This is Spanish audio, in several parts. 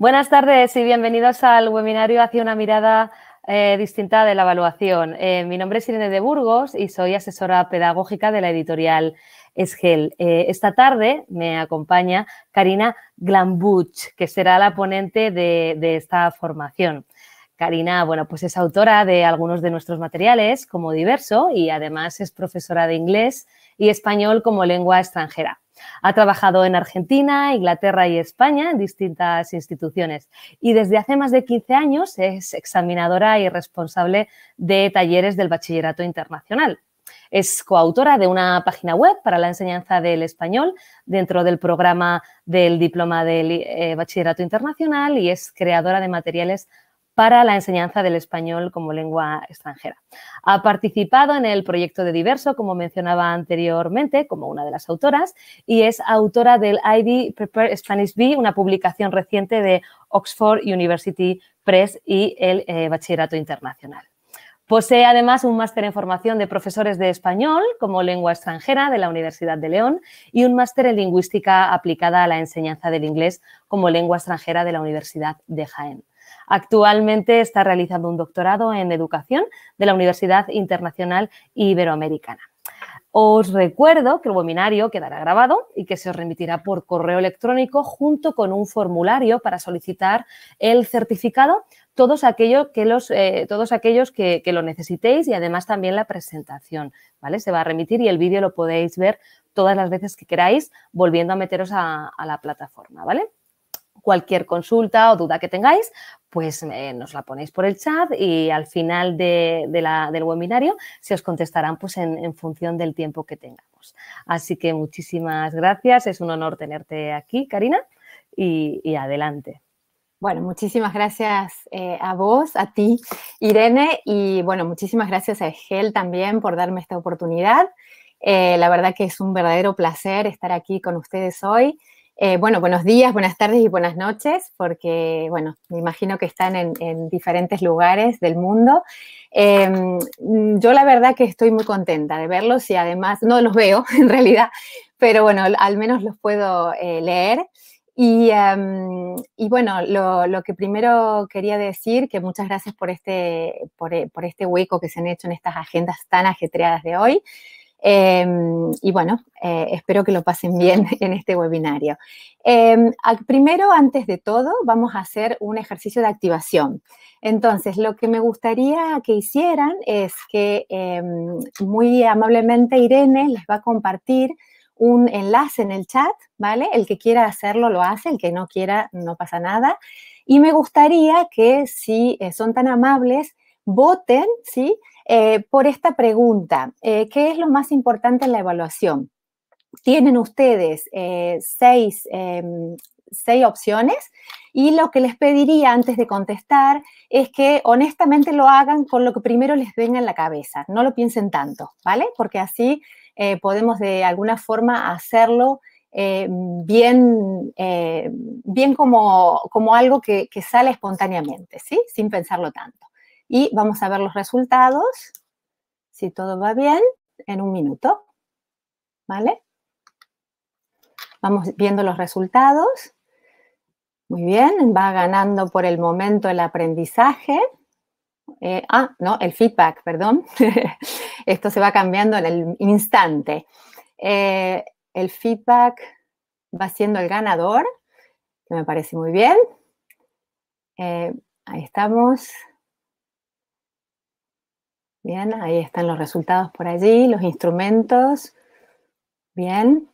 Buenas tardes y bienvenidos al webinario hacia una mirada eh, distinta de la evaluación. Eh, mi nombre es Irene de Burgos y soy asesora pedagógica de la editorial Esgel. Eh, esta tarde me acompaña Karina Glambuch, que será la ponente de, de esta formación. Karina, bueno, pues es autora de algunos de nuestros materiales como diverso y además es profesora de inglés y español como lengua extranjera. Ha trabajado en Argentina, Inglaterra y España en distintas instituciones y desde hace más de 15 años es examinadora y responsable de talleres del Bachillerato Internacional. Es coautora de una página web para la enseñanza del español dentro del programa del Diploma del eh, Bachillerato Internacional y es creadora de materiales para la enseñanza del español como lengua extranjera. Ha participado en el proyecto de Diverso, como mencionaba anteriormente, como una de las autoras, y es autora del ID Prepare Spanish B, una publicación reciente de Oxford University Press y el eh, Bachillerato Internacional. Posee además un máster en formación de profesores de español como lengua extranjera de la Universidad de León y un máster en lingüística aplicada a la enseñanza del inglés como lengua extranjera de la Universidad de Jaén. Actualmente está realizando un doctorado en educación de la Universidad Internacional Iberoamericana. Os recuerdo que el webinario quedará grabado y que se os remitirá por correo electrónico junto con un formulario para solicitar el certificado, todos eh, aquellos que, los, todos aquellos que, lo necesitéis y además también la presentación. ¿vale? Se va a remitir y el vídeo lo podéis ver todas las veces que queráis volviendo a meteros a, a la plataforma. ¿vale? cualquier consulta o duda que tengáis, pues eh, nos la ponéis por el chat y al final de, la, del webinario se os contestarán pues, en, función del tiempo que tengamos. Así que muchísimas gracias, es un honor tenerte aquí, Karina, y, adelante. Bueno, muchísimas gracias eh, a vos, a ti, Irene, y bueno, muchísimas gracias a Gel también por darme esta oportunidad. Eh, la verdad que es un verdadero placer estar aquí con ustedes hoy eh, bueno, buenos días, buenas tardes y buenas noches, porque, bueno, me imagino que están en, diferentes lugares del mundo. Em, yo la verdad que estoy muy contenta de verlos y además, no los veo en realidad, pero bueno, al menos los puedo eh, leer. Y, em, bueno, lo, que primero quería decir, que muchas gracias por este, por, eh, por este hueco que se han hecho en estas agendas tan ajetreadas de hoy. Em, y bueno, eh, espero que lo pasen bien en este webinario. Em, primero, antes de todo, vamos a hacer un ejercicio de activación. Entonces, lo que me gustaría que hicieran es que em, muy amablemente Irene les va a compartir un enlace en el chat, ¿vale? El que quiera hacerlo lo hace, el que no quiera no pasa nada. Y me gustaría que si eh, son tan amables, voten, ¿sí? Eh, por esta pregunta. Eh, ¿Qué es lo más importante en la evaluación? Tienen ustedes eh, em, seis, opciones y lo que les pediría antes de contestar es que honestamente lo hagan con lo que primero les venga en la cabeza, no lo piensen tanto, ¿vale? Porque así podemos de alguna forma hacerlo bien, bien como, como algo que, sale espontáneamente, ¿sí? Sin pensarlo tanto y vamos a ver los resultados, si todo va bien, en un minuto. ¿Vale? Vamos viendo los resultados. Muy bien, va ganando por el momento el aprendizaje. Eh, ah, no, el feedback, perdón. Esto se va cambiando en el instante. Eh, el feedback va siendo el ganador, que me parece muy bien. Eh, ahí estamos. Bien, ahí están los resultados por allí, los instrumentos. Bien.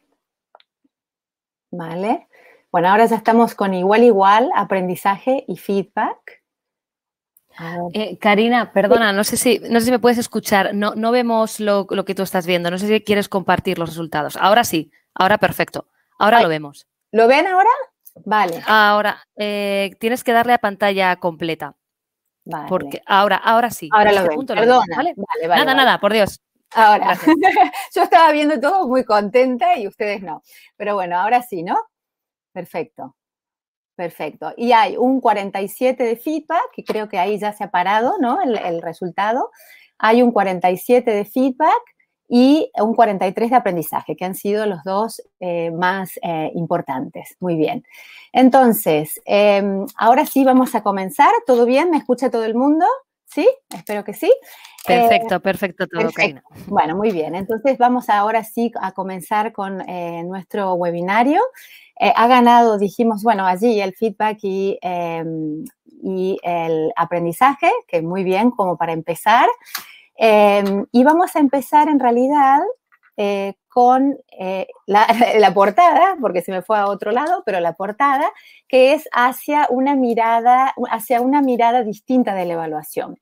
Vale. Bueno, ahora ya estamos con igual, igual, aprendizaje y feedback. Eh, Karina, perdona, no sé, si, no si me puedes escuchar. No, vemos lo, que tú estás viendo. No sé si quieres compartir los resultados. Ahora sí, ahora perfecto. Ahora lo vemos. ¿Lo ven ahora? Vale. Ahora, eh, tienes que darle a pantalla completa. Porque ahora, ahora sí. Ahora este lo Perdona. ¿vale? Vale, nada, nada, por Dios. Ahora. Yo estaba viendo todo muy contenta y ustedes no. Pero bueno, ahora sí, ¿no? Perfecto. Perfecto. Y hay un 47 de feedback, que creo que ahí ya se ha parado, ¿no? El, el resultado. Hay un 47 de feedback y un 43 de aprendizaje, que han sido los dos eh, más eh, importantes. Muy bien. Entonces, em, ahora sí vamos a comenzar. ¿Todo bien? ¿Me escucha todo el mundo? ¿Sí? Espero que sí. Perfecto, eh, perfecto todo, bien. Bueno, muy bien. Entonces vamos ahora sí a comenzar con nuestro webinario. ha ganado, dijimos, bueno, allí el feedback em, y el aprendizaje, que muy bien como para empezar. Em, y vamos a empezar en realidad eh, con eh, la, portada, porque se me fue a otro lado, pero la portada, que es hacia una mirada, hacia una mirada distinta de la evaluación.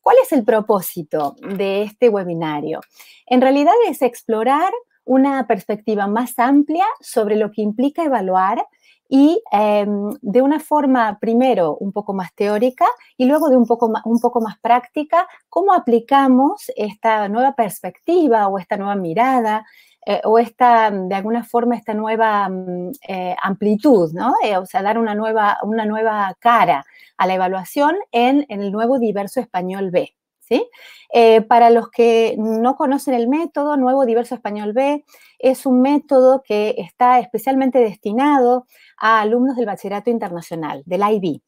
¿Cuál es el propósito de este webinario? En realidad es explorar una perspectiva más amplia sobre lo que implica evaluar y em, de una forma primero un poco más teórica y luego de un poco, más, un poco más práctica, cómo aplicamos esta nueva perspectiva o esta nueva mirada eh, o esta, de alguna forma, esta nueva mm, eh, amplitud, ¿no? Eh, o sea, dar una nueva, una nueva cara a la evaluación en el nuevo diverso español B. ¿sí? Eh, para los que no conocen el método, Nuevo Diverso Español B es un método que está especialmente destinado a alumnos del Bachillerato Internacional, del IB.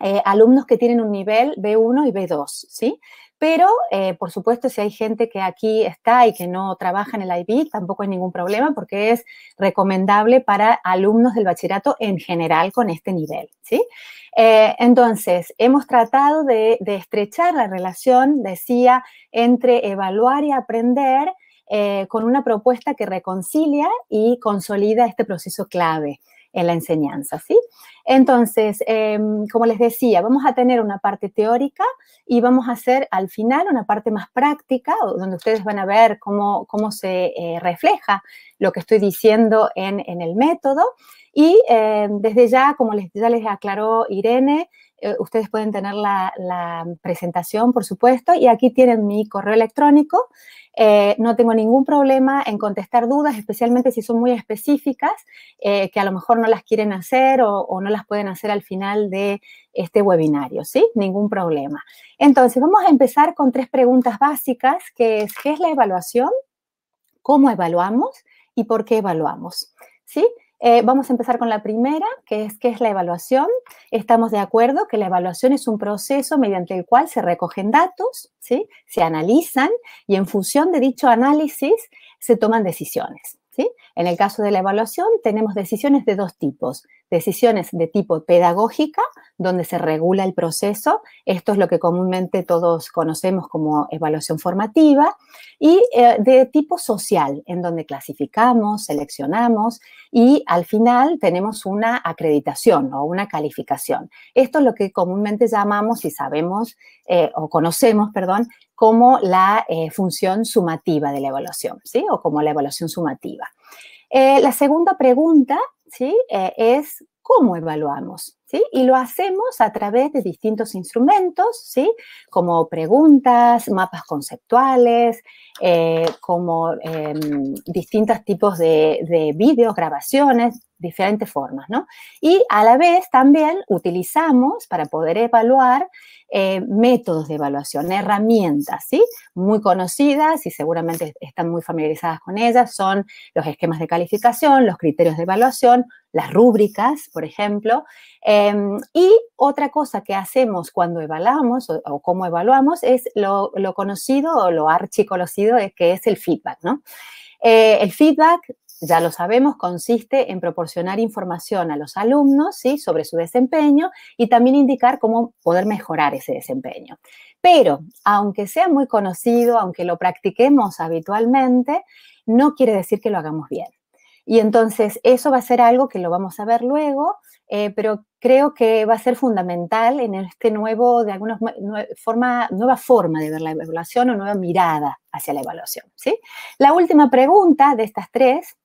Eh, alumnos que tienen un nivel B1 y B2, ¿sí? Pero, eh, por supuesto, si hay gente que aquí está y que no trabaja en el IB, tampoco hay ningún problema porque es recomendable para alumnos del bachillerato en general con este nivel, ¿sí? Eh, entonces, hemos tratado de, estrechar la relación, decía, entre evaluar y aprender eh, con una propuesta que reconcilia y consolida este proceso clave en la enseñanza, ¿sí? Entonces, em, como les decía, vamos a tener una parte teórica y vamos a hacer al final una parte más práctica, donde ustedes van a ver cómo, cómo se eh, refleja lo que estoy diciendo en, el método. Y em, desde ya, como les, ya les aclaró Irene, eh, ustedes pueden tener la, la, presentación, por supuesto, y aquí tienen mi correo electrónico. Eh, no tengo ningún problema en contestar dudas, especialmente si son muy específicas, eh, que a lo mejor no las quieren hacer o, no las pueden hacer al final de este webinario, ¿sí? Ningún problema. Entonces, vamos a empezar con tres preguntas básicas, que es, ¿qué es la evaluación? ¿Cómo evaluamos? ¿Y por qué evaluamos? ¿Sí? Eh, vamos a empezar con la primera, que es que es la evaluación. Estamos de acuerdo que la evaluación es un proceso mediante el cual se recogen datos, ¿sí? se analizan y en función de dicho análisis se toman decisiones. ¿sí? En el caso de la evaluación tenemos decisiones de dos tipos, decisiones de tipo pedagógica, donde se regula el proceso. Esto es lo que comúnmente todos conocemos como evaluación formativa. Y eh, de tipo social, en donde clasificamos, seleccionamos y al final tenemos una acreditación o una calificación. Esto es lo que comúnmente llamamos y sabemos eh, o conocemos, perdón, como la eh, función sumativa de la evaluación, ¿sí? O como la evaluación sumativa. la segunda pregunta ¿sí? Eh, es cómo evaluamos, ¿sí? Y lo hacemos a través de distintos instrumentos, ¿sí? Como preguntas, mapas conceptuales, eh, como em, distintos tipos de, de vídeos, grabaciones, diferentes formas, ¿no? Y a la vez también utilizamos para poder evaluar eh, métodos de evaluación, herramientas, ¿sí? Muy conocidas y seguramente están muy familiarizadas con ellas, son los esquemas de calificación, los criterios de evaluación, las rúbricas, por ejemplo. Em, y otra cosa que hacemos cuando evaluamos o, cómo evaluamos es lo, conocido o lo archiconocido que es el feedback, ¿no? Eh, el feedback ya lo sabemos, consiste en proporcionar información a los alumnos ¿sí? sobre su desempeño y también indicar cómo poder mejorar ese desempeño. Pero, aunque sea muy conocido, aunque lo practiquemos habitualmente, no quiere decir que lo hagamos bien. Y entonces eso va a ser algo que lo vamos a ver luego, eh, pero creo que va a ser fundamental en este nuevo, de alguna forma, nueva forma de ver la evaluación o nueva mirada hacia la evaluación. ¿sí? La última pregunta de estas tres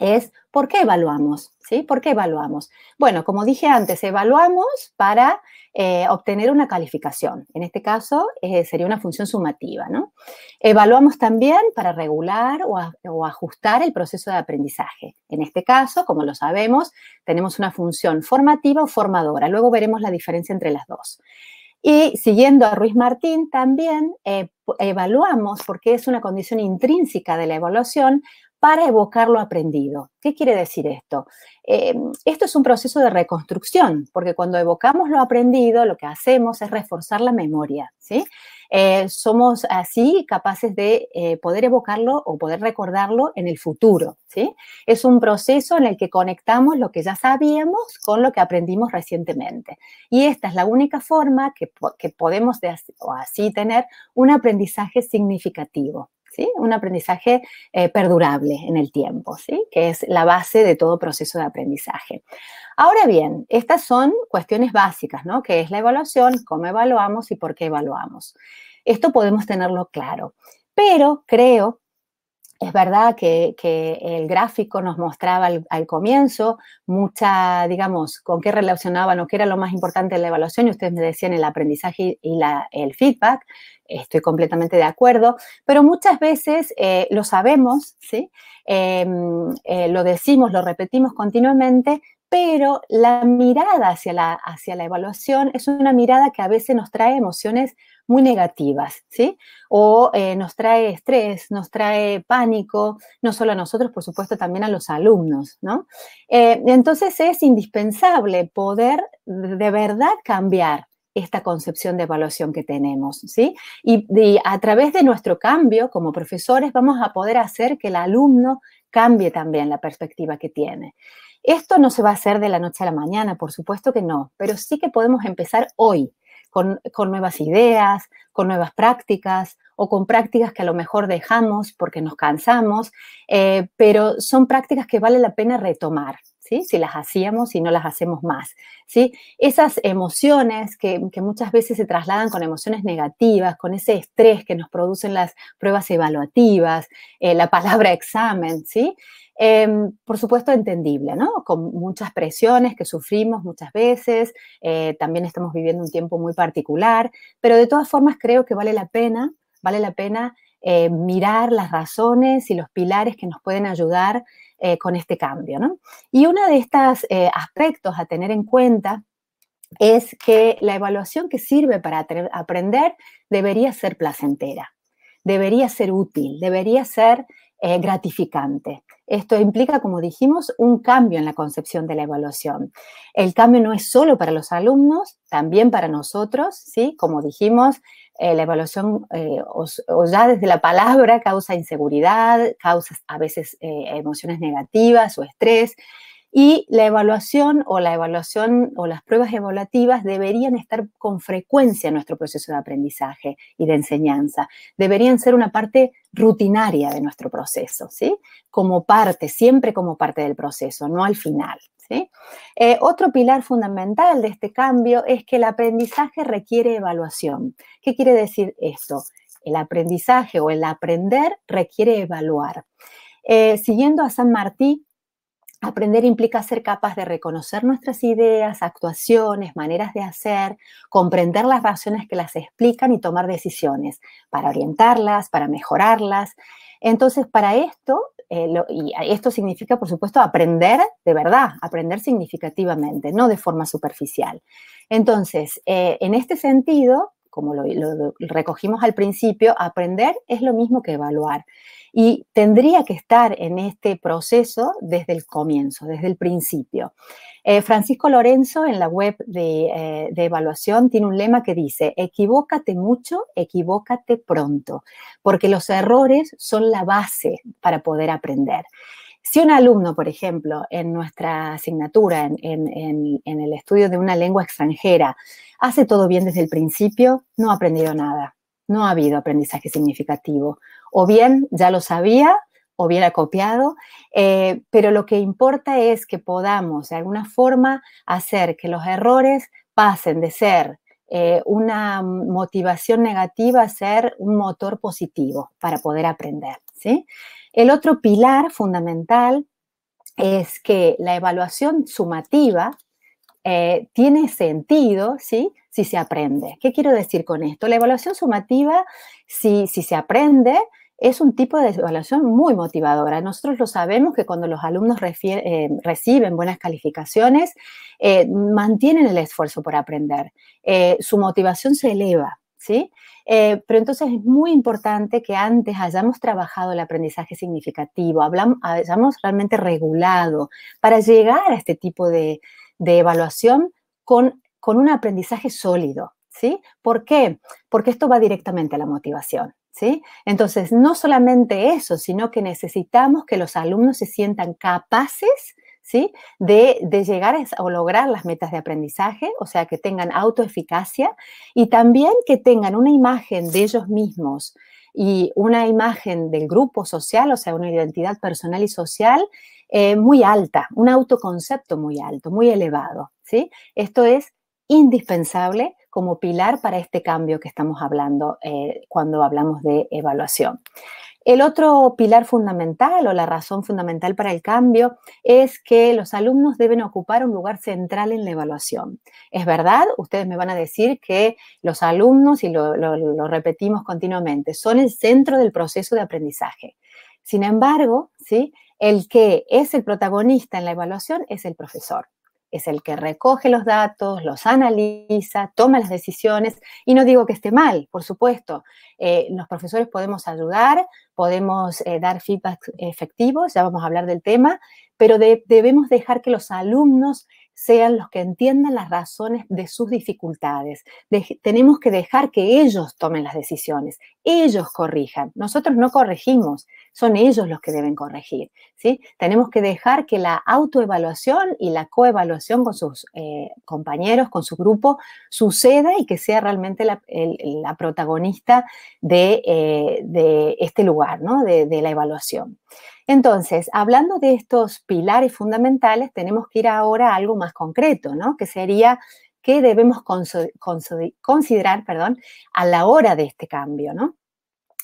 es por qué evaluamos, ¿sí? ¿Por qué evaluamos? Bueno, como dije antes, evaluamos para eh, obtener una calificación. En este caso eh, sería una función sumativa, ¿no? Evaluamos también para regular o, ajustar el proceso de aprendizaje. En este caso, como lo sabemos, tenemos una función formativa o formadora. Luego veremos la diferencia entre las dos. Y siguiendo a Ruiz Martín, también eh, evaluamos, porque es una condición intrínseca de la evaluación, para evocar lo aprendido. ¿Qué quiere decir esto? Eh, esto es un proceso de reconstrucción, porque cuando evocamos lo aprendido, lo que hacemos es reforzar la memoria, ¿sí? Eh, somos así capaces de eh, poder evocarlo o poder recordarlo en el futuro, ¿sí? Es un proceso en el que conectamos lo que ya sabíamos con lo que aprendimos recientemente. Y esta es la única forma que, que podemos o así tener un aprendizaje significativo. Un aprendizaje eh, perdurable en el tiempo, ¿sí? Que es la base de todo proceso de aprendizaje. Ahora bien, estas son cuestiones básicas, ¿no? Que es la evaluación, cómo evaluamos y por qué evaluamos. Esto podemos tenerlo claro, pero creo es verdad que, el gráfico nos mostraba al, comienzo mucha, digamos, con qué relacionaban o qué era lo más importante en la evaluación y ustedes me decían el aprendizaje y el feedback. Estoy completamente de acuerdo, pero muchas veces eh, lo sabemos, ¿sí? Em, eh, lo decimos, lo repetimos continuamente, pero la mirada hacia la, evaluación es una mirada que a veces nos trae emociones muy negativas, ¿sí? O eh, nos trae estrés, nos trae pánico, no solo a nosotros, por supuesto, también a los alumnos, ¿no? Eh, entonces es indispensable poder de verdad cambiar esta concepción de evaluación que tenemos, ¿sí? y a través de nuestro cambio como profesores vamos a poder hacer que el alumno cambie también la perspectiva que tiene. Esto no se va a hacer de la noche a la mañana, por supuesto que no, pero sí que podemos empezar hoy con, nuevas ideas, con nuevas prácticas o con prácticas que a lo mejor dejamos porque nos cansamos, eh, pero son prácticas que vale la pena retomar. Si las hacíamos y no las hacemos más, Esas emociones que, muchas veces se trasladan con emociones negativas, con ese estrés que nos producen las pruebas evaluativas, eh, la palabra examen, ¿sí? Em, por supuesto, entendible, Con muchas presiones que sufrimos muchas veces, eh, también estamos viviendo un tiempo muy particular, pero de todas formas creo que vale la pena, vale la pena eh, mirar las razones y los pilares que nos pueden ayudar eh, con este cambio. ¿no? Y uno de estos eh, aspectos a tener en cuenta es que la evaluación que sirve para aprender debería ser placentera, debería ser útil, debería ser eh, gratificante. Esto implica, como dijimos, un cambio en la concepción de la evaluación. El cambio no es solo para los alumnos, también para nosotros, ¿sí? Como dijimos, eh, la evaluación eh, o, ya desde la palabra causa inseguridad, causa a veces eh, emociones negativas o estrés y la evaluación o la evaluación o las pruebas evaluativas deberían estar con frecuencia en nuestro proceso de aprendizaje y de enseñanza. Deberían ser una parte rutinaria de nuestro proceso, ¿sí? Como parte, siempre como parte del proceso, no al final. ¿sí? Eh, otro pilar fundamental de este cambio es que el aprendizaje requiere evaluación. ¿Qué quiere decir esto? El aprendizaje o el aprender requiere evaluar. Eh, siguiendo a San Martín, Aprender implica ser capaz de reconocer nuestras ideas, actuaciones, maneras de hacer, comprender las razones que las explican y tomar decisiones para orientarlas, para mejorarlas. Entonces, para esto, eh, y esto significa, por supuesto, aprender de verdad, aprender significativamente, no de forma superficial. Entonces, eh, en este sentido, como lo, recogimos al principio, aprender es lo mismo que evaluar y tendría que estar en este proceso desde el comienzo, desde el principio. Eh, Francisco Lorenzo en la web eh, de, evaluación tiene un lema que dice, equivócate mucho, equivócate pronto, porque los errores son la base para poder aprender. Si un alumno, por ejemplo, en nuestra asignatura, en el estudio de una lengua extranjera, hace todo bien desde el principio, no ha aprendido nada, no ha habido aprendizaje significativo, o bien ya lo sabía o bien ha copiado, eh, pero lo que importa es que podamos de alguna forma hacer que los errores pasen de ser eh, una motivación negativa a ser un motor positivo para poder aprender. ¿sí? El otro pilar fundamental es que la evaluación sumativa eh, tiene sentido ¿sí? si se aprende. ¿Qué quiero decir con esto? La evaluación sumativa, si se aprende, es un tipo de evaluación muy motivadora. Nosotros lo sabemos que cuando los alumnos eh, reciben buenas calificaciones, eh, mantienen el esfuerzo por aprender. Eh, su motivación se eleva, ¿sí? pero entonces es muy importante que antes hayamos trabajado el aprendizaje significativo, hablamos, hayamos realmente regulado para llegar a este tipo de, evaluación con, con un aprendizaje sólido, ¿sí? ¿Por qué? Porque esto va directamente a la motivación. Entonces, no solamente eso, sino que necesitamos que los alumnos se sientan capaces ¿sí? de, llegar a o lograr las metas de aprendizaje, o sea, que tengan autoeficacia y también que tengan una imagen de ellos mismos y una imagen del grupo social, o sea, una identidad personal y social eh, muy alta, un autoconcepto muy alto, muy elevado. ¿sí? Esto es indispensable como pilar para este cambio que estamos hablando eh, cuando hablamos de evaluación. El otro pilar fundamental o la razón fundamental para el cambio es que los alumnos deben ocupar un lugar central en la evaluación. Es verdad, ustedes me van a decir que los alumnos, y lo, lo repetimos continuamente, son el centro del proceso de aprendizaje. Sin embargo, ¿sí? el que es el protagonista en la evaluación es el profesor es el que recoge los datos, los analiza, toma las decisiones, y no digo que esté mal, por supuesto. Eh, los profesores podemos ayudar, podemos eh, dar feedback efectivos, ya vamos a hablar del tema, pero debemos dejar que los alumnos sean los que entiendan las razones de sus dificultades. tenemos que dejar que ellos tomen las decisiones, ellos corrijan. Nosotros no corregimos, son ellos los que deben corregir. ¿sí? Tenemos que dejar que la autoevaluación y la coevaluación con sus eh, compañeros, con su grupo, suceda y que sea realmente la, protagonista eh, de, este lugar, ¿no? de la evaluación. Entonces, hablando de estos pilares fundamentales, tenemos que ir ahora a algo más concreto, ¿no? Que sería qué debemos considerar, perdón, a la hora de este cambio, ¿no?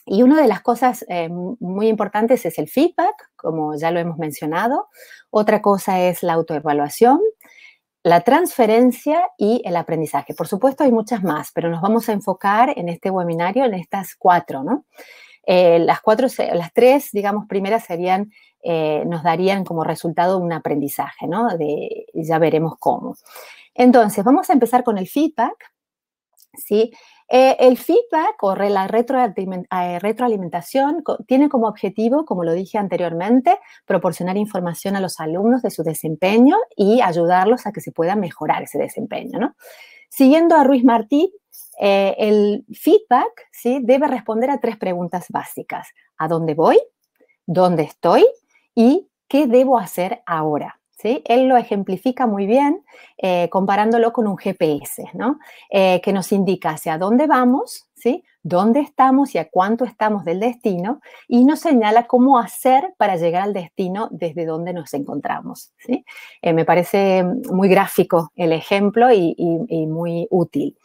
Y una de las cosas eh, muy importantes es el feedback, como ya lo hemos mencionado. Otra cosa es la autoevaluación, la transferencia y el aprendizaje. Por supuesto, hay muchas más, pero nos vamos a enfocar en este webinario en estas cuatro, ¿no? Eh, las, cuatro, las tres, digamos, primeras serían, eh, nos darían como resultado un aprendizaje, ¿no? ya veremos cómo. Entonces, vamos a empezar con el feedback, ¿sí? Eh, el feedback o la retroalimentación tiene como objetivo, como lo dije anteriormente, proporcionar información a los alumnos de su desempeño y ayudarlos a que se pueda mejorar ese desempeño, ¿no? Siguiendo a Ruiz Martí, eh, el feedback ¿sí? debe responder a tres preguntas básicas. ¿A dónde voy? ¿Dónde estoy? ¿Y qué debo hacer ahora? ¿Sí? Él lo ejemplifica muy bien eh, comparándolo con un GPS, eh, que nos indica hacia dónde vamos, ¿sí? dónde estamos y a cuánto estamos del destino, y nos señala cómo hacer para llegar al destino desde donde nos encontramos. ¿sí? me parece muy gráfico el ejemplo y muy útil.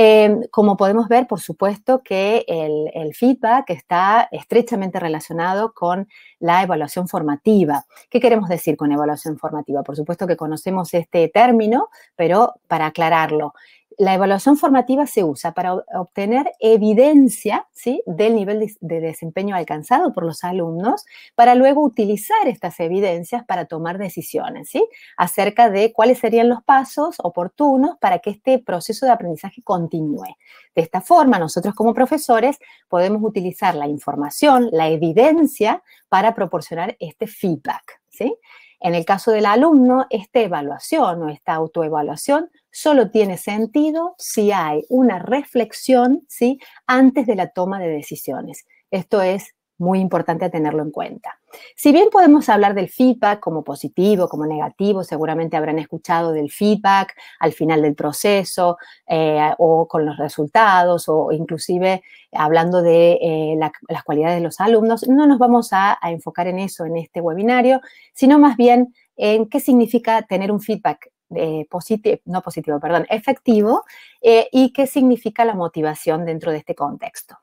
Em, como podemos ver, por supuesto que el, el, feedback está estrechamente relacionado con la evaluación formativa. ¿Qué queremos decir con evaluación formativa? Por supuesto que conocemos este término, pero para aclararlo, la evaluación formativa se usa para obtener evidencia ¿sí? del nivel de, desempeño alcanzado por los alumnos, para luego utilizar estas evidencias para tomar decisiones ¿sí? acerca de cuáles serían los pasos oportunos para que este proceso de aprendizaje continúe. De esta forma, nosotros como profesores podemos utilizar la información, la evidencia para proporcionar este feedback. ¿sí? En el caso del alumno, esta evaluación o esta autoevaluación solo tiene sentido si hay una reflexión ¿sí? antes de la toma de decisiones. Esto es muy importante tenerlo en cuenta. Si bien podemos hablar del feedback como positivo, como negativo, seguramente habrán escuchado del feedback al final del proceso eh, o con los resultados o inclusive hablando de eh, las cualidades de los alumnos, no nos vamos a, enfocar en eso en este webinario, sino más bien en qué significa tener un feedback eh, positivo, no positivo, perdón, efectivo y qué significa la motivación dentro de este contexto.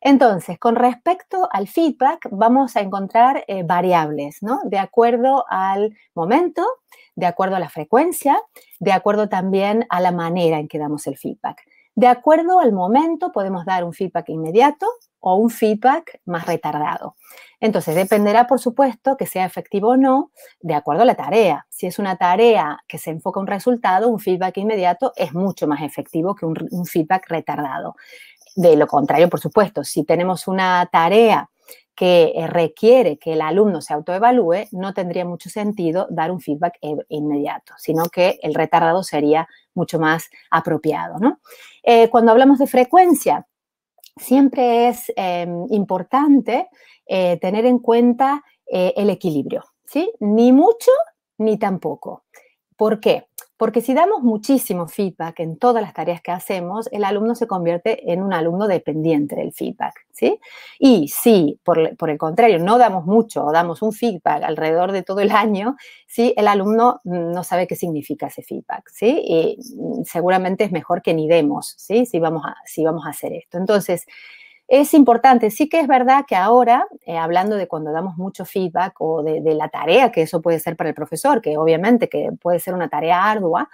Entonces, con respecto al feedback, vamos a encontrar eh, variables, ¿no? De acuerdo al momento, de acuerdo a la frecuencia, de acuerdo también a la manera en que damos el feedback. De acuerdo al momento, podemos dar un feedback inmediato o un feedback más retardado. Entonces, dependerá, por supuesto, que sea efectivo o no, de acuerdo a la tarea. Si es una tarea que se enfoca a un resultado, un feedback inmediato es mucho más efectivo que un feedback retardado. De lo contrario, por supuesto, si tenemos una tarea que eh, requiere que el alumno se autoevalúe, no tendría mucho sentido dar un feedback e-, inmediato, sino que el retardado sería mucho más apropiado. ¿no? Eh, cuando hablamos de frecuencia, siempre es em, importante eh, tener en cuenta el equilibrio, ¿sí? Ni mucho ni tampoco. ¿Por qué? Porque si damos muchísimo feedback en todas las tareas que hacemos, el alumno se convierte en un alumno dependiente del feedback, ¿sí? Y si, por, el contrario, no damos mucho o damos un feedback alrededor de todo el año, ¿sí? El alumno mm, no sabe qué significa ese feedback, ¿sí? Y mm, seguramente es mejor que ni demos, ¿sí? Si vamos a, si vamos a hacer esto. Entonces, es importante. Sí que es verdad que ahora, eh, hablando de cuando damos mucho feedback o de, la tarea que eso puede ser para el profesor, que obviamente que puede ser una tarea ardua,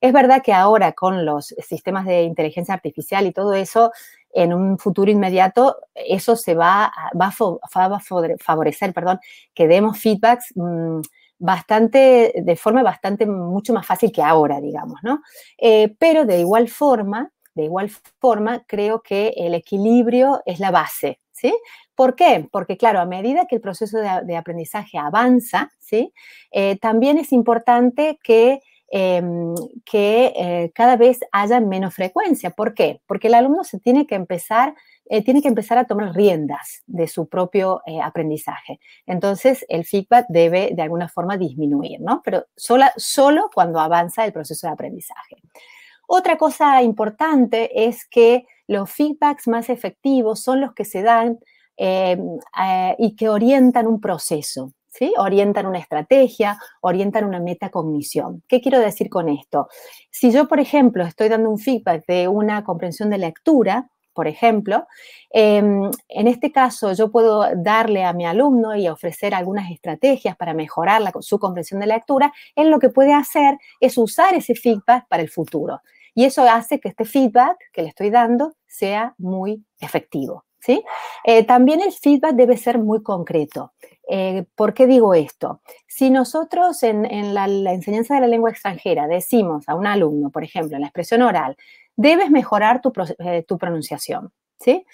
es verdad que ahora con los sistemas de inteligencia artificial y todo eso, en un futuro inmediato, eso se va, va, a, favorecer, perdón, que demos feedbacks. Mm, bastante, de forma bastante mucho más fácil que ahora, digamos, ¿no? Eh, pero de igual forma, de igual forma, creo que el equilibrio es la base, ¿sí? ¿Por qué? Porque claro, a medida que el proceso de, aprendizaje avanza, ¿sí? Eh, también es importante que, em, que eh, cada vez haya menos frecuencia. ¿Por qué? Porque el alumno se tiene que empezar, eh, tiene que empezar a tomar riendas de su propio aprendizaje. Entonces, el feedback debe de alguna forma disminuir, ¿no? Pero solo cuando avanza el proceso de aprendizaje. Otra cosa importante es que los feedbacks más efectivos son los que se dan eh, eh, y que orientan un proceso. ¿Sí? Orientan una estrategia, orientan una metacognición. ¿Qué quiero decir con esto? Si yo, por ejemplo, estoy dando un feedback de una comprensión de lectura, por ejemplo, em, en este caso yo puedo darle a mi alumno y ofrecer algunas estrategias para mejorar su comprensión de lectura, en lo que puede hacer es usar ese feedback para el futuro. Y eso hace que este feedback que le estoy dando sea muy efectivo. ¿Sí? Eh, también el feedback debe ser muy concreto. Eh, ¿Por qué digo esto? Si nosotros en, la, enseñanza de la lengua extranjera decimos a un alumno, por ejemplo, en la expresión oral, debes mejorar eh, tu, pronunciación, ¿sí?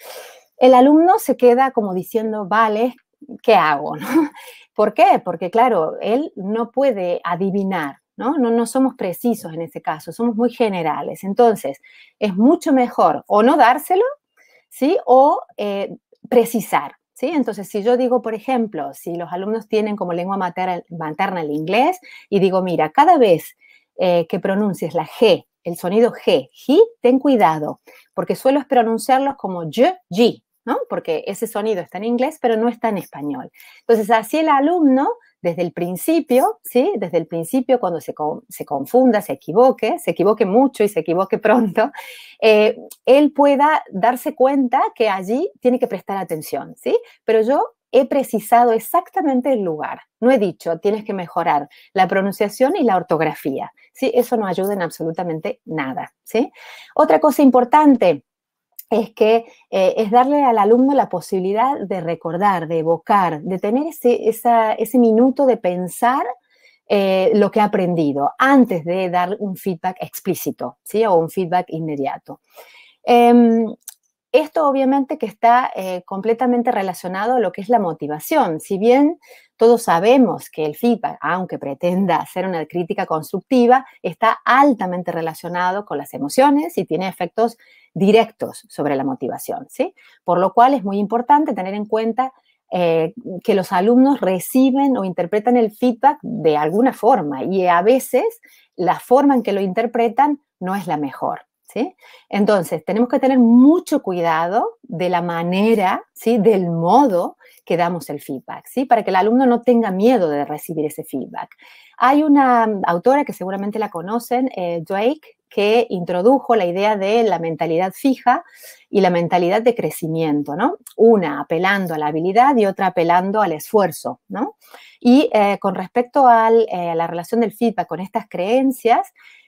El alumno se queda como diciendo, vale, ¿qué hago? ¿Por qué? Porque claro, él no puede adivinar ¿no? ¿no? somos precisos en ese caso, somos muy generales. Entonces, es mucho mejor o no dárselo, ¿sí? O eh, precisar, ¿sí? Entonces, si yo digo, por ejemplo, si los alumnos tienen como lengua materna, el inglés y digo, mira, cada vez eh, que pronuncies la G, el sonido G, G, ten cuidado, porque suelo pronunciarlos como Y, G, ¿no? Porque ese sonido está en inglés, pero no está en español. Entonces, así el alumno desde el principio, ¿sí? Desde el principio, cuando se, confunda, se equivoque, se equivoque mucho y se equivoque pronto, eh, él pueda darse cuenta que allí tiene que prestar atención, ¿sí? Pero yo he precisado exactamente el lugar. No he dicho, tienes que mejorar la pronunciación y la ortografía, ¿sí? Eso no ayuda en absolutamente nada, ¿sí? Otra cosa importante, es que eh, es darle al alumno la posibilidad de recordar, de evocar, de tener ese, ese minuto de pensar eh, lo que ha aprendido antes de dar un feedback explícito, ¿sí? O un feedback inmediato. Em, esto obviamente que está eh, completamente relacionado a lo que es la motivación. Si bien todos sabemos que el feedback, aunque pretenda hacer una crítica constructiva, está altamente relacionado con las emociones y tiene efectos directos sobre la motivación, ¿sí? Por lo cual es muy importante tener en cuenta eh, que los alumnos reciben o interpretan el feedback de alguna forma y a veces la forma en que lo interpretan no es la mejor. Entonces, tenemos que tener mucho cuidado de la manera, ¿sí? Del modo que damos el feedback, ¿sí? Para que el alumno no tenga miedo de recibir ese feedback. Hay una mm, autora que seguramente la conocen, eh, Drake, que introdujo la idea de la mentalidad fija y la mentalidad de crecimiento, ¿no? Una apelando a la habilidad y otra apelando al esfuerzo, ¿no? Y eh, con respecto eh, a la relación del feedback con estas creencias,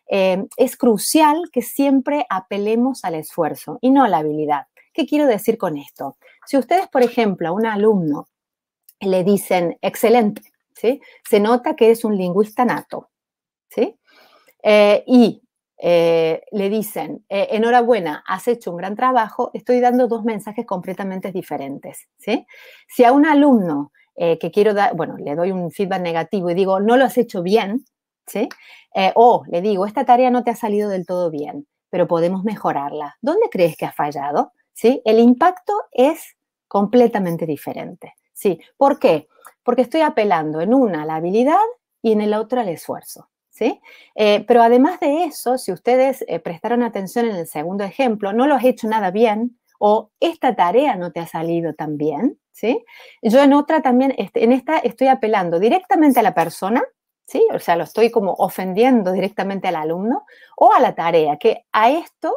eh, es crucial que siempre apelemos al esfuerzo y no a la habilidad. ¿Qué quiero decir con esto? Si ustedes, por ejemplo, a un alumno le dicen excelente, ¿sí? se nota que es un lingüista nato. ¿sí? Eh, y eh, le dicen, enhorabuena, has hecho un gran trabajo, estoy dando dos mensajes completamente diferentes. ¿sí? Si a un alumno que quiero dar, bueno, le doy un feedback negativo y digo, no lo has hecho bien, eh, o le digo, esta tarea no te ha salido del todo bien, pero podemos mejorarla. ¿Dónde crees que has fallado? ¿Sí? El impacto es completamente diferente. ¿sí? ¿Por qué? Porque estoy apelando en una a la habilidad y en el otro al esfuerzo. ¿Sí? Eh, pero además de eso, si ustedes eh, prestaron atención en el segundo ejemplo, no lo has hecho nada bien o esta tarea no te ha salido tan bien, Yo en otra también, este, en esta estoy apelando directamente a la persona, ¿sí? O sea, lo estoy como ofendiendo directamente al alumno o a la tarea, que a esto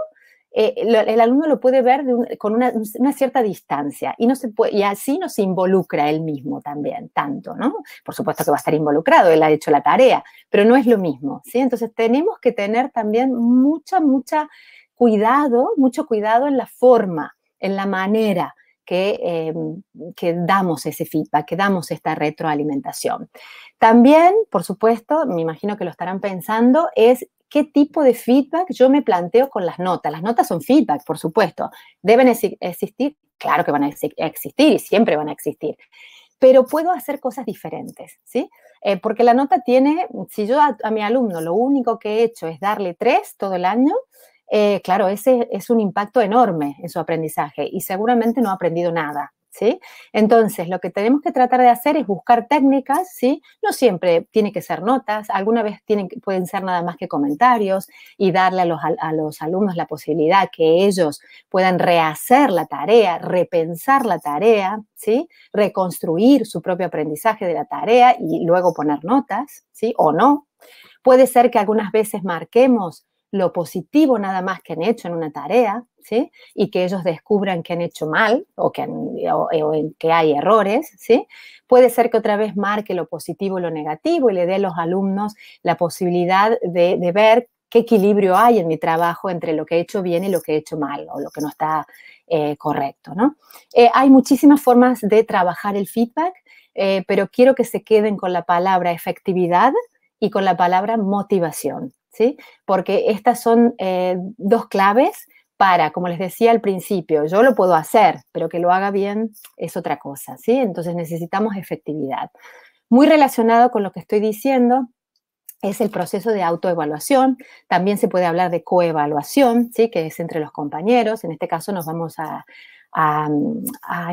eh, el alumno lo puede ver con una, cierta distancia y, no se puede, así no se involucra él mismo también tanto, ¿no? Por supuesto que va a estar involucrado, él ha hecho la tarea, pero no es lo mismo, ¿sí? Entonces tenemos que tener también mucha, mucha cuidado, mucho cuidado en la forma, en la manera, eh, que, damos ese feedback, que damos esta retroalimentación. También, por supuesto, me imagino que lo estarán pensando, es qué tipo de feedback yo me planteo con las notas. Las notas son feedback, por supuesto. ¿Deben existir? Claro que van a existir y siempre van a existir pero puedo hacer cosas diferentes, ¿sí? Eh, porque la nota tiene, si yo a, a, mi alumno lo único que he hecho es darle tres todo el año, eh, claro, ese es un impacto enorme en su aprendizaje y seguramente no ha aprendido nada. ¿Sí? Entonces, lo que tenemos que tratar de hacer es buscar técnicas, ¿sí? No siempre tiene que ser notas, alguna vez pueden ser nada más que comentarios y darle a los, a los alumnos la posibilidad que ellos puedan rehacer la tarea, repensar la tarea, ¿sí? Reconstruir su propio aprendizaje de la tarea y luego poner notas, ¿sí? O no. Puede ser que algunas veces marquemos lo positivo nada más que han hecho en una tarea, ¿sí? Y que ellos descubran que han hecho mal o eh, que, hay errores, ¿sí? Puede ser que otra vez marque lo positivo y lo negativo y le dé a los alumnos la posibilidad de, ver qué equilibrio hay en mi trabajo entre lo que he hecho bien y lo que he hecho mal o lo que no está eh, correcto, ¿no? Eh, hay muchísimas formas de trabajar el feedback, pero quiero que se queden con la palabra efectividad y con la palabra motivación. ¿sí? Porque estas son eh, dos claves para, como les decía al principio, yo lo puedo hacer, pero que lo haga bien es otra cosa, ¿sí? Entonces necesitamos efectividad. Muy relacionado con lo que estoy diciendo es el proceso de autoevaluación, también se puede hablar de coevaluación, ¿sí? Que es entre los compañeros, en este caso nos vamos a a,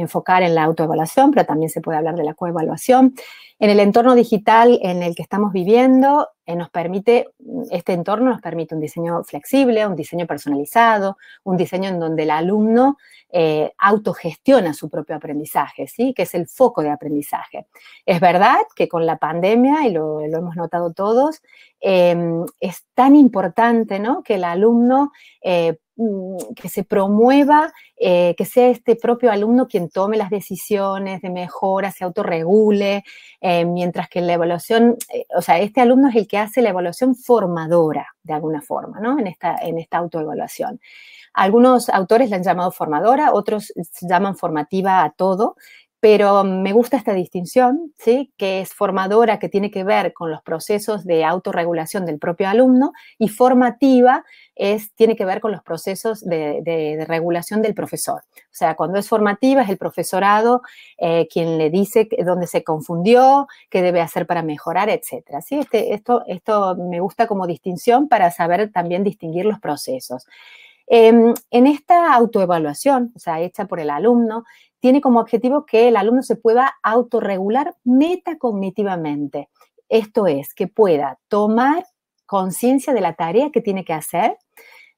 enfocar en la autoevaluación, pero también se puede hablar de la coevaluación. En el entorno digital en el que estamos viviendo, eh, nos permite, este entorno nos permite un diseño flexible, un diseño personalizado, un diseño en donde el alumno eh, autogestiona su propio aprendizaje, ¿sí? que es el foco de aprendizaje. Es verdad que con la pandemia, y lo, hemos notado todos, eh, es tan importante ¿no? que el alumno Mm, que se promueva, eh, que sea este propio alumno quien tome las decisiones de mejora, se autorregule, eh, mientras que la evaluación, eh, o sea, este alumno es el que hace la evaluación formadora, de alguna forma, ¿no? En esta, en esta autoevaluación. Algunos autores la han llamado formadora, otros llaman formativa a todo, pero mm, me gusta esta distinción, ¿sí? que es formadora, que tiene que ver con los procesos de autorregulación del propio alumno, y formativa es, tiene que ver con los procesos de, regulación del profesor. O sea, cuando es formativa es el profesorado eh, quien le dice dónde se confundió, qué debe hacer para mejorar, etc. ¿sí? Este, esto, esto me gusta como distinción para saber también distinguir los procesos. Em, en esta autoevaluación, o sea, hecha por el alumno, tiene como objetivo que el alumno se pueda autorregular metacognitivamente. Esto es, que pueda tomar conciencia de la tarea que tiene que hacer,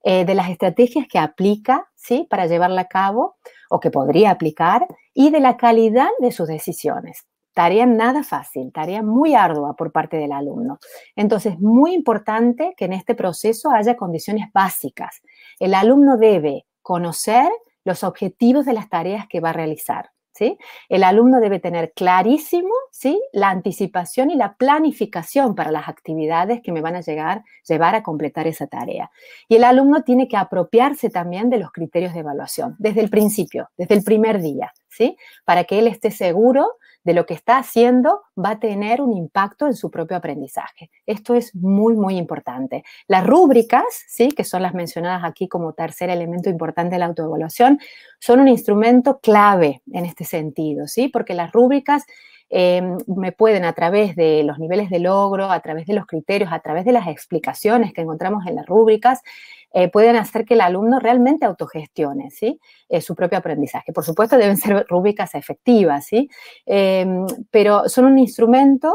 eh, de las estrategias que aplica ¿sí? para llevarla a cabo o que podría aplicar y de la calidad de sus decisiones. Tarea nada fácil, tarea muy ardua por parte del alumno. Entonces, muy importante que en este proceso haya condiciones básicas el alumno debe conocer los objetivos de las tareas que va a realizar. ¿Sí? El alumno debe tener clarísimo ¿sí? la anticipación y la planificación para las actividades que me van a llegar, llevar a completar esa tarea. Y el alumno tiene que apropiarse también de los criterios de evaluación desde el principio, desde el primer día, ¿sí? para que él esté seguro de lo que está haciendo va a tener un impacto en su propio aprendizaje. Esto es muy, muy importante. Las rúbricas, ¿sí? que son las mencionadas aquí como tercer elemento importante de la autoevaluación, son un instrumento clave en este sentido, ¿sí? porque las rúbricas Em, me pueden a través de los niveles de logro, a través de los criterios, a través de las explicaciones que encontramos en las rúbricas, eh, pueden hacer que el alumno realmente autogestione ¿sí? Eh, su propio aprendizaje. Por supuesto, deben ser rúbricas efectivas, ¿sí? Em, pero son un instrumento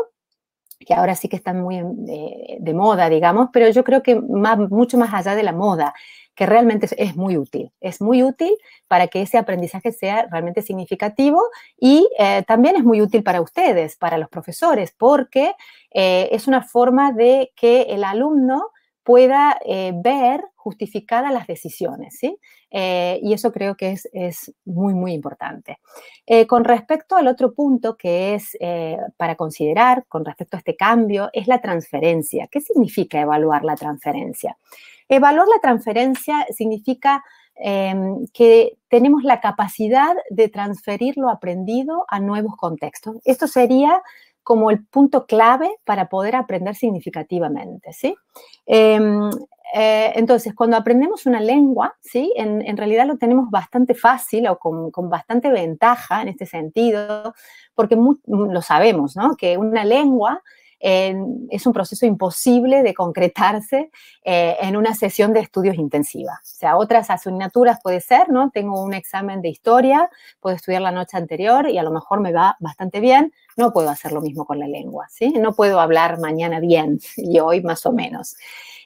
que ahora sí que están muy eh, de moda, digamos, pero yo creo que mucho más allá de la moda, que realmente es muy útil, es muy útil para que ese aprendizaje sea realmente significativo y eh, también es muy útil para ustedes, para los profesores, porque eh, es una forma de que el alumno pueda eh, ver justificadas las decisiones, ¿sí? Eh, y eso creo que es, muy, muy importante. Eh, con respecto al otro punto que es para considerar, con respecto a este cambio, es la transferencia. ¿Qué significa evaluar la transferencia? Evaluar la transferencia significa em, que tenemos la capacidad de transferir lo aprendido a nuevos contextos. Esto sería como el punto clave para poder aprender significativamente, ¿sí? Em, eh, entonces, cuando aprendemos una lengua, ¿sí? En, realidad lo tenemos bastante fácil o con, bastante ventaja en este sentido, porque lo sabemos, ¿no? Que una lengua es un proceso imposible de concretarse eh, en una sesión de estudios intensiva. O sea, otras asignaturas puede ser, ¿no? Tengo un examen de historia, puedo estudiar la noche anterior y a lo mejor me va bastante bien, no puedo hacer lo mismo con la lengua, ¿sí? No puedo hablar mañana bien y hoy más o menos.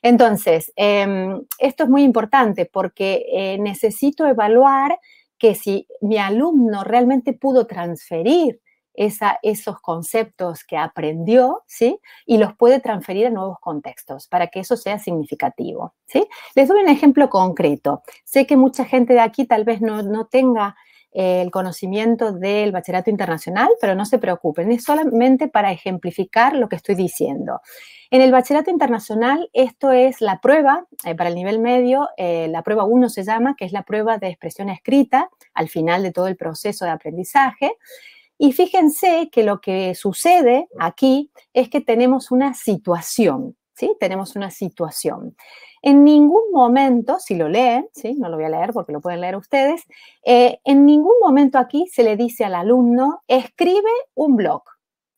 Entonces, em, esto es muy importante porque eh, necesito evaluar que si mi alumno realmente pudo transferir esos conceptos que aprendió, ¿sí? Y los puede transferir a nuevos contextos para que eso sea significativo, ¿sí? Les doy un ejemplo concreto. Sé que mucha gente de aquí tal vez no, tenga eh, el conocimiento del bachillerato internacional, pero no se preocupen, es solamente para ejemplificar lo que estoy diciendo. En el bachillerato internacional, esto es la prueba eh, para el nivel medio, eh, la prueba 1 se llama, que es la prueba de expresión escrita al final de todo el proceso de aprendizaje. Y fíjense que lo que sucede aquí es que tenemos una situación, ¿sí? Tenemos una situación. En ningún momento, si lo leen, ¿sí? No lo voy a leer porque lo pueden leer ustedes, eh, en ningún momento aquí se le dice al alumno, escribe un blog,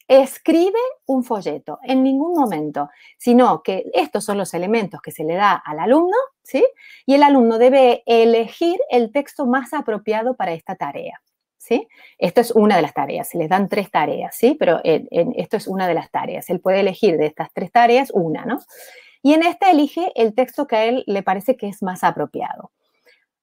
escribe un folleto, en ningún momento, sino que estos son los elementos que se le da al alumno, ¿sí? Y el alumno debe elegir el texto más apropiado para esta tarea. ¿sí? Esto es una de las tareas, se les dan tres tareas, ¿sí? Pero esto es una de las tareas, él puede elegir de estas tres tareas una, ¿no? Y en esta elige el texto que a él le parece que es más apropiado.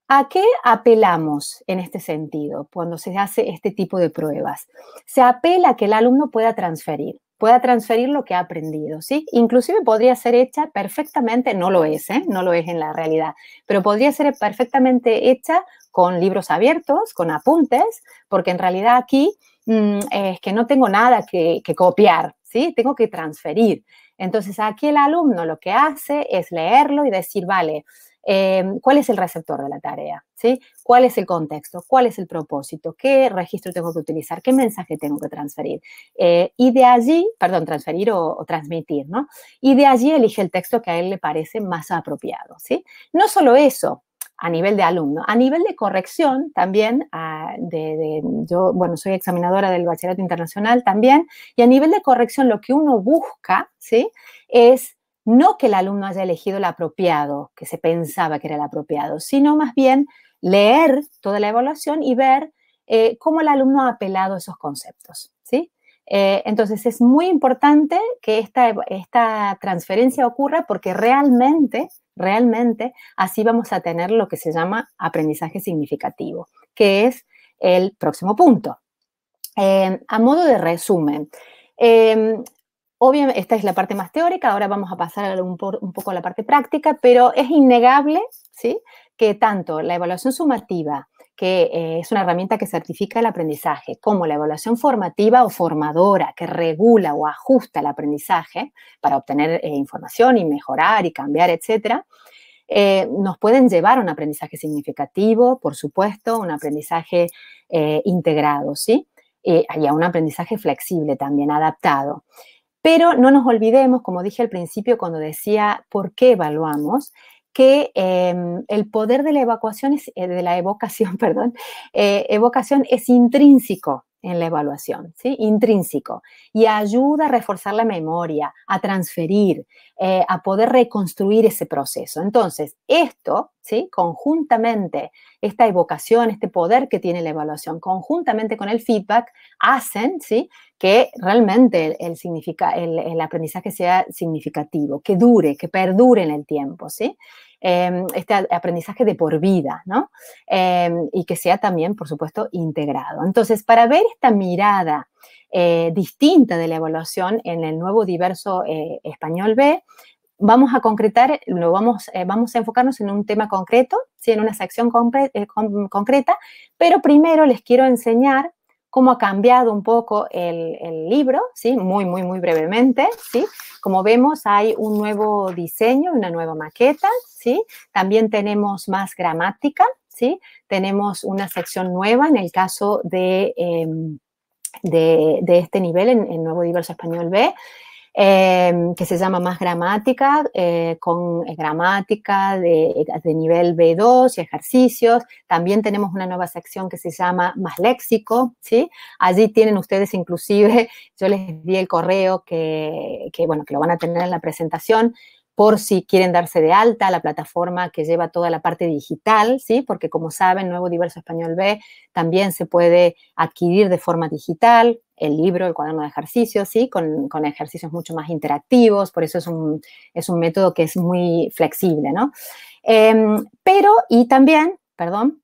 ¿A qué apelamos en este sentido cuando se hace este tipo de pruebas? Se apela a que el alumno pueda transferir, pueda transferir lo que ha aprendido, ¿sí? Inclusive podría ser hecha perfectamente, no lo es, ¿eh? no lo es en la realidad, pero podría ser perfectamente hecha con libros abiertos, con apuntes, porque en realidad aquí mm, es que no tengo nada que, copiar, ¿sí? Tengo que transferir. Entonces aquí el alumno lo que hace es leerlo y decir, vale, em, cuál es el receptor de la tarea, ¿sí? ¿Cuál es el contexto? ¿Cuál es el propósito? ¿Qué registro tengo que utilizar? ¿Qué mensaje tengo que transferir? Eh, y de allí, perdón, transferir o, transmitir, ¿no? Y de allí elige el texto que a él le parece más apropiado, ¿sí? No solo eso, a nivel de alumno. A nivel de corrección también, ah, de, yo, bueno, soy examinadora del bachillerato internacional también, y a nivel de corrección lo que uno busca, ¿sí? Es no que el alumno haya elegido el apropiado, que se pensaba que era el apropiado, sino más bien leer toda la evaluación y ver eh, cómo el alumno ha apelado esos conceptos, ¿sí? Eh, entonces es muy importante que esta, esta transferencia ocurra porque realmente realmente, así vamos a tener lo que se llama aprendizaje significativo, que es el próximo punto. Em, a modo de resumen, em, obviamente esta es la parte más teórica, ahora vamos a pasar un, un poco a la parte práctica, pero es innegable ¿sí? que tanto la evaluación sumativa eh, es una herramienta que certifica el aprendizaje, como la evaluación formativa o formadora que regula o ajusta el aprendizaje para obtener eh, información y mejorar y cambiar, etcétera, eh, nos pueden llevar a un aprendizaje significativo, por supuesto, un aprendizaje integrado, ¿sí? y a un aprendizaje flexible también, adaptado. Pero no nos olvidemos, como dije al principio cuando decía por qué evaluamos, que eh, el poder de la evacuación es, eh, de la evocación, perdón, eh, evocación es intrínseco en la evaluación, ¿sí? intrínseco, y ayuda a reforzar la memoria, a transferir, eh, a poder reconstruir ese proceso. Entonces, esto, ¿sí? conjuntamente, esta evocación, este poder que tiene la evaluación, conjuntamente con el feedback, hacen ¿sí? que realmente el, significa, el aprendizaje sea significativo, que dure, que perdure en el tiempo. ¿sí? Em, este aprendizaje de por vida, ¿no? Em, y que sea también, por supuesto, integrado. Entonces, para ver esta mirada eh, distinta de la evaluación en el nuevo diverso eh, español B, vamos a concretar, lo vamos, eh, vamos a enfocarnos en un tema concreto, ¿sí? en una sección concreta, pero primero les quiero enseñar cómo ha cambiado un poco el, libro, ¿sí? muy, muy, muy brevemente. ¿sí? Como vemos, hay un nuevo diseño, una nueva maqueta. ¿sí? También tenemos más gramática. ¿sí? Tenemos una sección nueva en el caso de... Em, de, este nivel en, el Nuevo Diverso Español B. Em, que se llama Más Gramática, eh, con eh, gramática de, eh, de, nivel B2 y ejercicios. También tenemos una nueva sección que se llama Más Léxico, ¿sí? Allí tienen ustedes inclusive, yo les di el correo que, que bueno, que lo van a tener en la presentación, por si quieren darse de alta la plataforma que lleva toda la parte digital, ¿sí? Porque como saben, Nuevo Diverso Español B también se puede adquirir de forma digital, el libro, el cuaderno de ejercicios, ¿sí? Con, ejercicios mucho más interactivos, por eso es un, método que es muy flexible, ¿no? Em, pero, y también, perdón,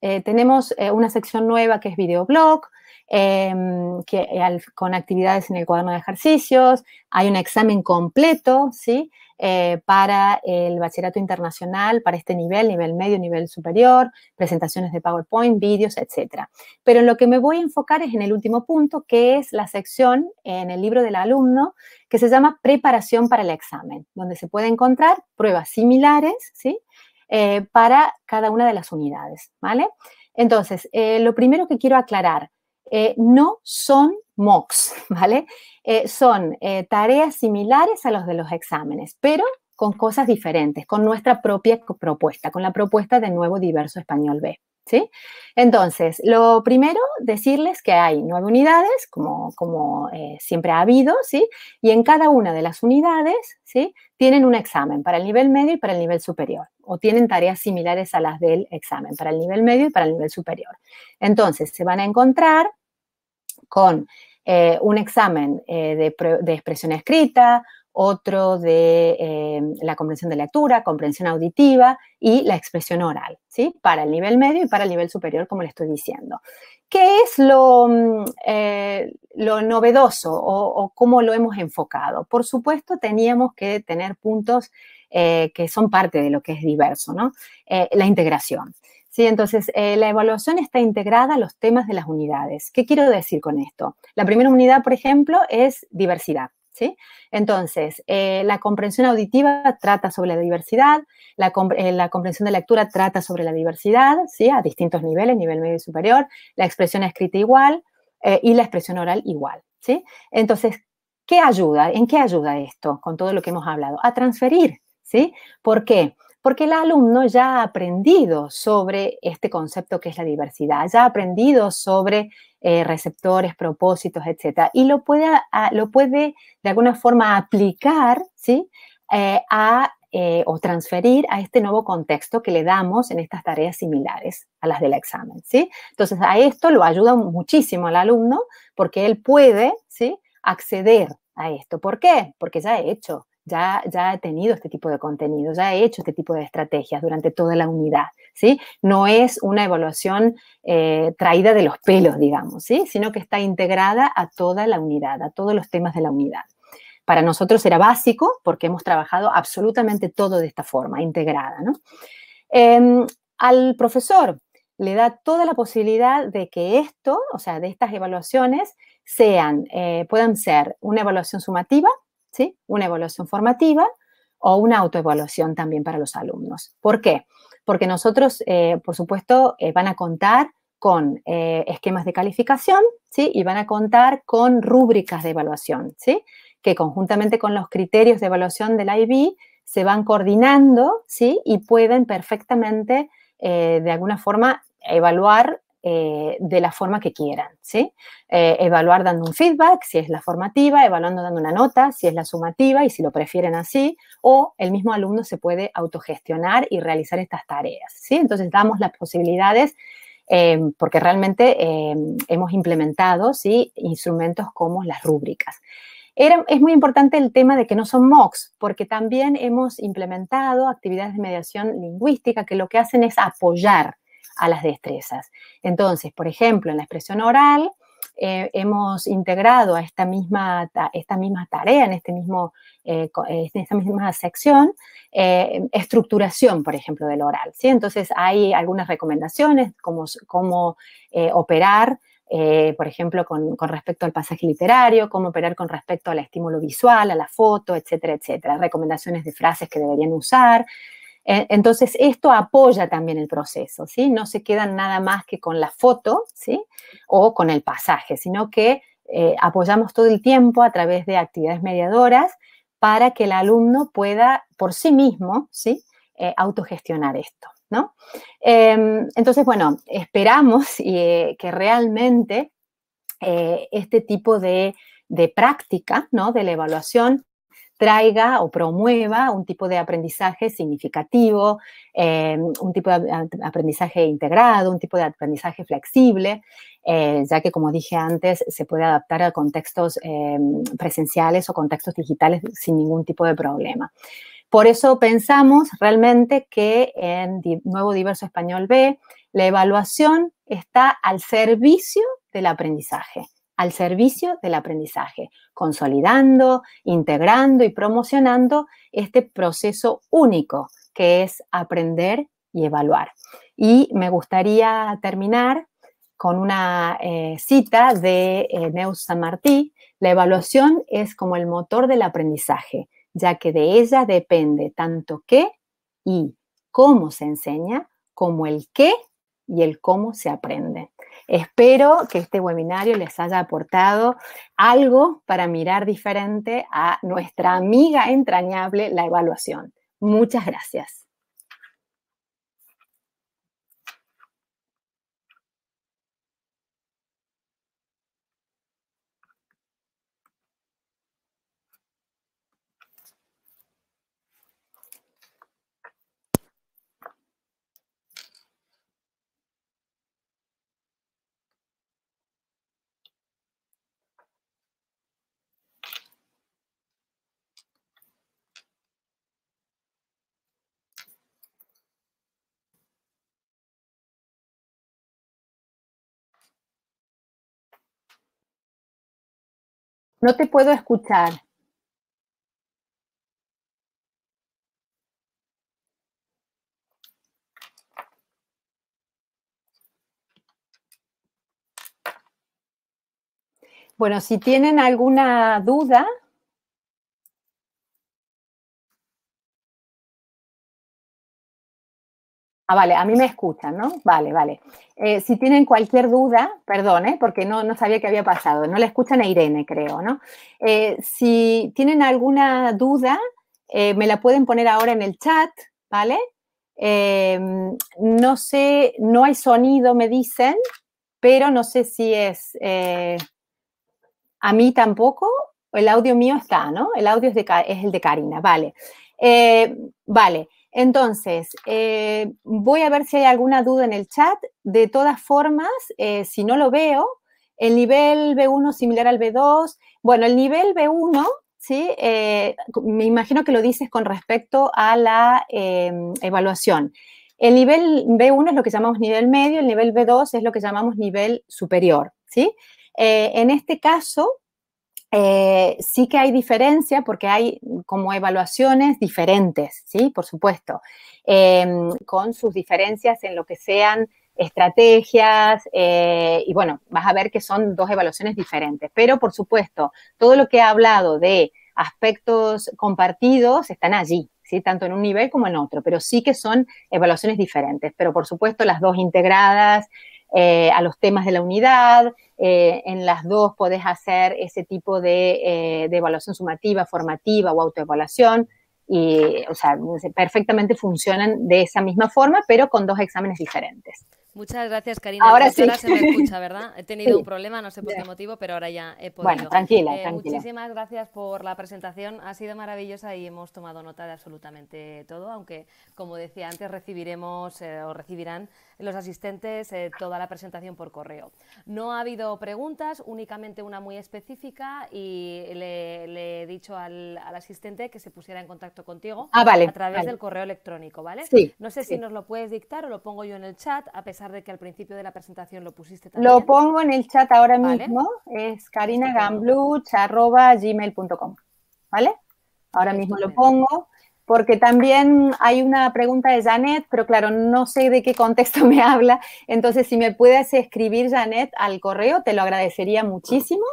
eh, tenemos eh, una sección nueva que es videoblog, em, que, con actividades en el cuaderno de ejercicios, hay un examen completo, ¿sí? Eh, para el bachillerato internacional, para este nivel, nivel medio, nivel superior, presentaciones de PowerPoint, vídeos, etc. Pero en lo que me voy a enfocar es en el último punto, que es la sección en el libro del alumno que se llama Preparación para el examen, donde se puede encontrar pruebas similares, ¿sí? Eh, para cada una de las unidades, ¿vale? Entonces, eh, lo primero que quiero aclarar, eh, no son mocks, ¿vale? Eh, son eh, tareas similares a los de los exámenes, pero con cosas diferentes, con nuestra propia propuesta, con la propuesta de Nuevo Diverso Español B. ¿Sí? Entonces, lo primero, decirles que hay nueve unidades, como, como siempre ha habido, ¿sí? Y en cada una de las unidades, ¿sí? Tienen un examen para el nivel medio y para el nivel superior, o tienen tareas similares a las del examen para el nivel medio y para el nivel superior. Entonces, se van a encontrar con eh, un examen eh, de, expresión escrita, otro de eh, la comprensión de lectura, comprensión auditiva y la expresión oral, ¿sí? Para el nivel medio y para el nivel superior, como le estoy diciendo. ¿Qué es lo, mm, novedoso o, cómo lo hemos enfocado? Por supuesto, teníamos que tener puntos que son parte de lo que es diverso, ¿no? la integración. ¿sí? Entonces, eh, la evaluación está integrada a los temas de las unidades. ¿Qué quiero decir con esto? La primera unidad, por ejemplo, es diversidad. ¿Sí? Entonces, eh, la comprensión auditiva trata sobre la diversidad, eh, la, comprensión de lectura trata sobre la diversidad, ¿sí? A distintos niveles, nivel medio y superior, la expresión escrita igual y la expresión oral igual, ¿sí? Entonces, ¿qué ayuda? ¿En qué ayuda esto con todo lo que hemos hablado? A transferir, ¿sí? ¿Por qué? porque el alumno ya ha aprendido sobre este concepto que es la diversidad, ya ha aprendido sobre eh, receptores, propósitos, etcétera, y lo puede, lo puede de alguna forma aplicar, ¿sí? Eh, eh, o transferir a este nuevo contexto que le damos en estas tareas similares a las del examen, ¿sí? Entonces, a esto lo ayuda muchísimo al alumno porque él puede, ¿sí? Acceder a esto. ¿Por qué? Porque ya ha hecho ya, ya he tenido este tipo de contenido, ya he hecho este tipo de estrategias durante toda la unidad, ¿sí? No es una evaluación eh, traída de los pelos, digamos, ¿sí? Sino que está integrada a toda la unidad, a todos los temas de la unidad. Para nosotros era básico porque hemos trabajado absolutamente todo de esta forma, integrada, ¿no? Em, al profesor le da toda la posibilidad de que esto, o sea, de estas evaluaciones, sean, eh, puedan ser una evaluación sumativa, ¿sí? Una evaluación formativa o una autoevaluación también para los alumnos. ¿Por qué? Porque nosotros, eh, por supuesto, eh, van a contar con eh, esquemas de calificación, ¿sí? Y van a contar con rúbricas de evaluación, ¿sí? Que conjuntamente con los criterios de evaluación del IB se van coordinando, ¿sí? Y pueden perfectamente, de alguna forma, evaluar eh, de la forma que quieran, ¿sí? Eh, evaluar dando un feedback, si es la formativa, evaluando dando una nota, si es la sumativa y si lo prefieren así, o el mismo alumno se puede autogestionar y realizar estas tareas, ¿sí? Entonces damos las posibilidades eh, porque realmente hemos implementado, ¿sí? Instrumentos como las rúbricas. es muy importante el tema de que no son MOOCs, porque también hemos implementado actividades de mediación lingüística que lo que hacen es apoyar a las destrezas. Entonces, por ejemplo, en la expresión oral, eh, hemos integrado a esta misma, esta misma tarea, en, este mismo, eh, eh, en esta misma sección, estructuración, por ejemplo, del oral. ¿sí? Entonces, hay algunas recomendaciones, como, operar por ejemplo, con, con, respecto al pasaje literario, cómo operar con respecto al estímulo visual, a la foto, etcétera, etcétera. Recomendaciones de frases que deberían usar, eh, entonces, esto apoya también el proceso, ¿sí? No se quedan nada más que con la foto, ¿sí? O con el pasaje, sino que eh, apoyamos todo el tiempo a través de actividades mediadoras para que el alumno pueda por sí mismo, ¿sí? Eh, autogestionar esto, ¿no? Em, entonces, bueno, esperamos y, que realmente este tipo de, de práctica, ¿no? De la evaluación traiga o promueva un tipo de aprendizaje significativo, eh, un tipo de aprendizaje integrado, un tipo de aprendizaje flexible, eh, ya que como dije antes, se puede adaptar a contextos em, presenciales o contextos digitales sin ningún tipo de problema. Por eso pensamos realmente que en Nuevo Diverso Español B, la evaluación está al servicio del aprendizaje al servicio del aprendizaje, consolidando, integrando y promocionando este proceso único que es aprender y evaluar. Y me gustaría terminar con una eh, cita de eh, Neus La evaluación es como el motor del aprendizaje, ya que de ella depende tanto qué y cómo se enseña, como el qué y el cómo se aprende. Espero que este webinario les haya aportado algo para mirar diferente a nuestra amiga entrañable, la evaluación. Muchas gracias. No te puedo escuchar. Bueno, si tienen alguna duda, Ah, vale, a mí me escuchan, ¿no? Vale, vale. Eh, si tienen cualquier duda, perdón, ¿eh? porque no, no, sabía qué había pasado. No la escuchan a Irene, creo, ¿no? Eh, si tienen alguna duda, me la pueden poner ahora en el chat, ¿vale? Em, no sé, no hay sonido, me dicen, pero no sé si es a mí tampoco. El audio mío está, ¿no? El audio es, es el de Karina, vale. vale. Entonces, eh, voy a ver si hay alguna duda en el chat. De todas formas, eh, si no lo veo, el nivel B1 similar al B2. Bueno, el nivel B1, ¿sí? Eh, me imagino que lo dices con respecto a la evaluación. El nivel B1 es lo que llamamos nivel medio, el nivel B2 es lo que llamamos nivel superior, ¿sí? en este caso, eh, sí que hay diferencia porque hay como evaluaciones diferentes, ¿sí? Por supuesto, em, con sus diferencias en lo que sean estrategias eh, y bueno, vas a ver que son dos evaluaciones diferentes, pero por supuesto, todo lo que he hablado de aspectos compartidos están allí, ¿Sí? tanto en un nivel como en otro, pero sí que son evaluaciones diferentes. Pero por supuesto, las dos integradas, eh, a los temas de la unidad. Eh, en las dos podés hacer ese tipo de, eh, de evaluación sumativa, formativa o autoevaluación. Y, o sea, perfectamente funcionan de esa misma forma, pero con dos exámenes diferentes. Muchas gracias, Karina. Ahora pues se me escucha, ¿verdad? He tenido un problema, no sé por qué motivo, pero ahora ya he podido. Bueno, tranquila, eh, tranquila. Muchísimas gracias por la presentación. Ha sido maravillosa y hemos tomado nota de absolutamente todo, aunque, como decía antes, recibiremos eh, o recibirán los asistentes eh, toda la presentación por correo. No ha habido preguntas, únicamente una muy específica y le, he dicho al, asistente que se pusiera en contacto contigo ah, a través del correo electrónico, ¿vale? Sí, no sé si nos lo puedes dictar o lo pongo yo en el chat, a pesar de que al principio de la presentación lo pusiste también. Lo pongo en el chat ahora mismo, es gmail.com ¿vale? Ahora mismo lo pongo, porque también hay una pregunta de Janet, pero claro, no sé de qué contexto me habla, entonces si me puedes escribir, Janet, al correo, te lo agradecería muchísimo.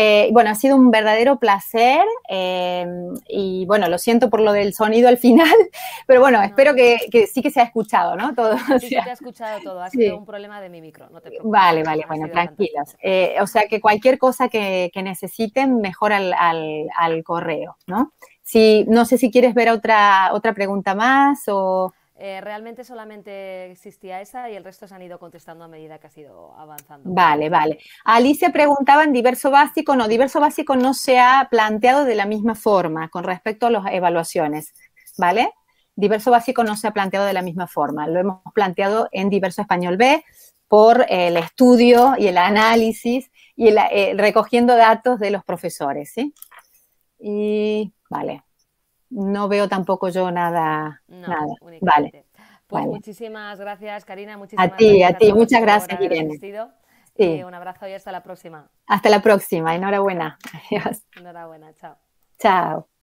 Eh, bueno, ha sido un verdadero placer em, y bueno, lo siento por lo del sonido al final, pero bueno, espero que, sí que se ha escuchado, ¿no? Todo. Sí, ha escuchado todo, ha sido un problema de mi micro, no te preocupes. Vale, vale, bueno, tranquilas. Eh, o sea que cualquier cosa que, necesiten, mejor al, al correo, ¿no? Si, no sé si quieres ver otra, otra pregunta más o... Eh, realmente solamente existía esa y el resto se han ido contestando a medida que ha ido avanzando. Vale, vale. Alicia preguntaba en diverso básico. No, diverso básico no se ha planteado de la misma forma con respecto a las evaluaciones, ¿vale? Diverso básico no se ha planteado de la misma forma. Lo hemos planteado en diverso español B por el estudio y el análisis y eh, recogiendo datos de los profesores, ¿sí? Y vale, no veo tampoco yo nada. No, nada. Vale. Pues muchísimas gracias, Karina. Muchísimas a ti, a ti. Muchas gracias, Irene. Eh, un abrazo y hasta la próxima. Hasta la próxima. Enhorabuena. Adiós. Enhorabuena. Chao. Chao.